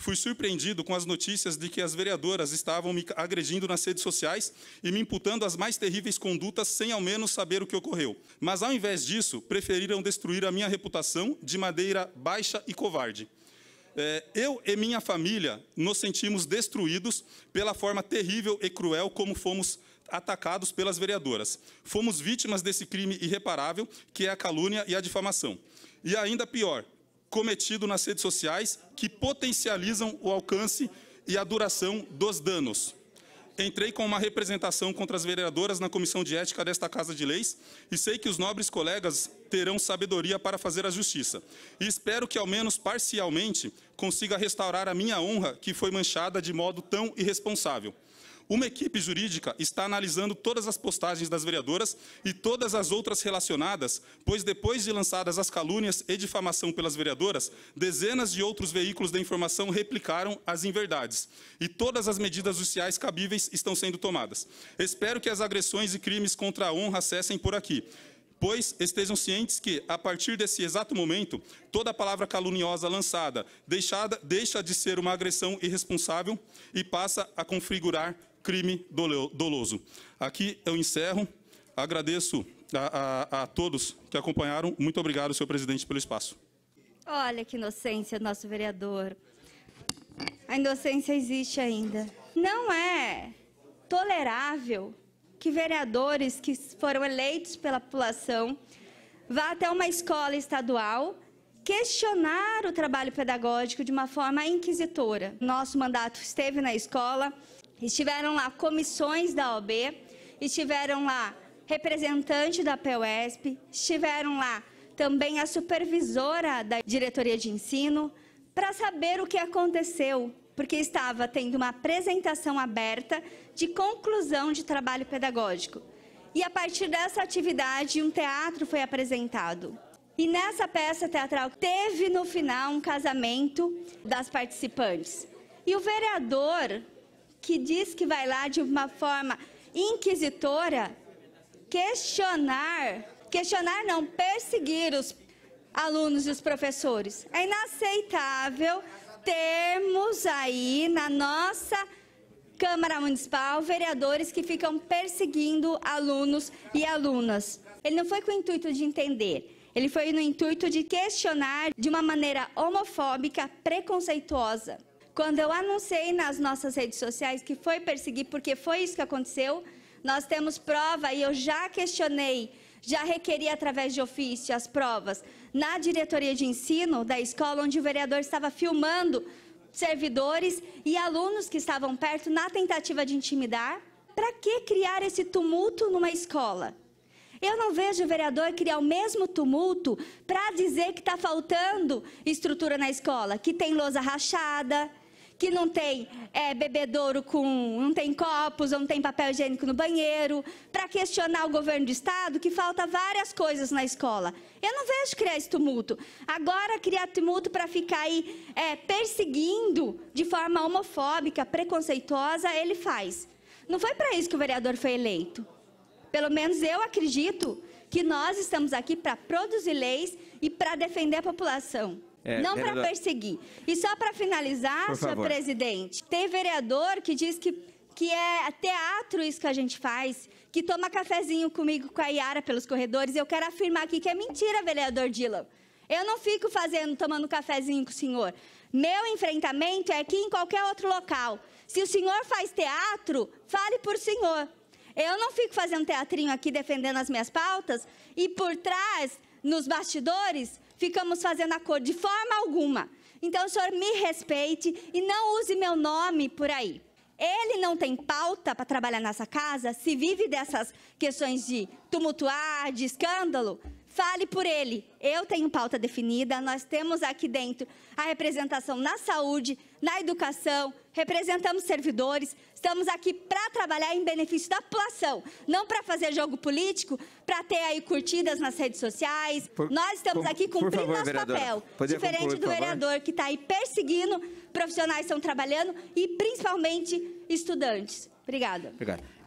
fui surpreendido com as notícias de que as vereadoras estavam me agredindo nas redes sociais e me imputando as mais terríveis condutas sem ao menos saber o que ocorreu. Mas, ao invés disso, preferiram destruir a minha reputação de madeira baixa e covarde. É, eu e minha família nos sentimos destruídos pela forma terrível e cruel como fomos atacados pelas vereadoras. Fomos vítimas desse crime irreparável, que é a calúnia e a difamação. E ainda pior, cometido nas redes sociais que potencializam o alcance e a duração dos danos. Entrei com uma representação contra as vereadoras na Comissão de Ética desta Casa de Leis e sei que os nobres colegas terão sabedoria para fazer a justiça. E espero que, ao menos parcialmente, consiga restaurar a minha honra que foi manchada de modo tão irresponsável. Uma equipe jurídica está analisando todas as postagens das vereadoras e todas as outras relacionadas, pois depois de lançadas as calúnias e difamação pelas vereadoras, dezenas de outros veículos da informação replicaram as inverdades. E todas as medidas judiciais cabíveis estão sendo tomadas. Espero que as agressões e crimes contra a honra cessem por aqui pois estejam cientes que, a partir desse exato momento, toda palavra caluniosa lançada deixada, deixa de ser uma agressão irresponsável e passa a configurar crime doloso. Aqui eu encerro. Agradeço a, a, a todos que acompanharam. Muito obrigado, senhor presidente, pelo espaço. Olha que inocência nosso vereador. A inocência existe ainda. Não é tolerável que vereadores que foram eleitos pela população vá até uma escola estadual questionar o trabalho pedagógico de uma forma inquisitora. Nosso mandato esteve na escola, Estiveram lá comissões da OB, estiveram lá representante da PESP, estiveram lá também a supervisora da diretoria de ensino, para saber o que aconteceu, porque estava tendo uma apresentação aberta de conclusão de trabalho pedagógico. E a partir dessa atividade, um teatro foi apresentado. E nessa peça teatral teve no final um casamento das participantes. E o vereador que diz que vai lá de uma forma inquisitora questionar, questionar não, perseguir os alunos e os professores. É inaceitável termos aí na nossa Câmara Municipal vereadores que ficam perseguindo alunos e alunas. Ele não foi com o intuito de entender. Ele foi no intuito de questionar de uma maneira homofóbica, preconceituosa. Quando eu anunciei nas nossas redes sociais que foi perseguir, porque foi isso que aconteceu, nós temos prova e eu já questionei, já requeri através de ofício as provas na diretoria de ensino da escola, onde o vereador estava filmando servidores e alunos que estavam perto na tentativa de intimidar. Para que criar esse tumulto numa escola? Eu não vejo o vereador criar o mesmo tumulto para dizer que está faltando estrutura na escola, que tem lousa rachada, que não tem é, bebedouro com. não tem copos, não tem papel higiênico no banheiro, para questionar o governo do estado que falta várias coisas na escola. Eu não vejo criar esse tumulto. Agora criar tumulto para ficar aí é, perseguindo de forma homofóbica, preconceituosa, ele faz. Não foi para isso que o vereador foi eleito. Pelo menos eu acredito que nós estamos aqui para produzir leis e para defender a população. É, não para perseguir. E só para finalizar, senhor presidente, tem vereador que diz que, que é teatro isso que a gente faz, que toma cafezinho comigo, com a Yara, pelos corredores. Eu quero afirmar aqui que é mentira, vereador Dylan. Eu não fico fazendo, tomando cafezinho com o senhor. Meu enfrentamento é aqui em qualquer outro local. Se o senhor faz teatro, fale por senhor. Eu não fico fazendo teatrinho aqui defendendo as minhas pautas e por trás, nos bastidores, ficamos fazendo acordo de forma alguma. Então, o senhor me respeite e não use meu nome por aí. Ele não tem pauta para trabalhar nessa casa, se vive dessas questões de tumultuar, de escândalo. Fale por ele. Eu tenho pauta definida, nós temos aqui dentro a representação na saúde, na educação, representamos servidores, estamos aqui para trabalhar em benefício da população, não para fazer jogo político, para ter aí curtidas nas redes sociais. Por, nós estamos aqui cumprindo favor, nosso papel, diferente concluir, do vereador que está aí perseguindo profissionais que estão trabalhando e principalmente estudantes. Obrigada. Obrigado.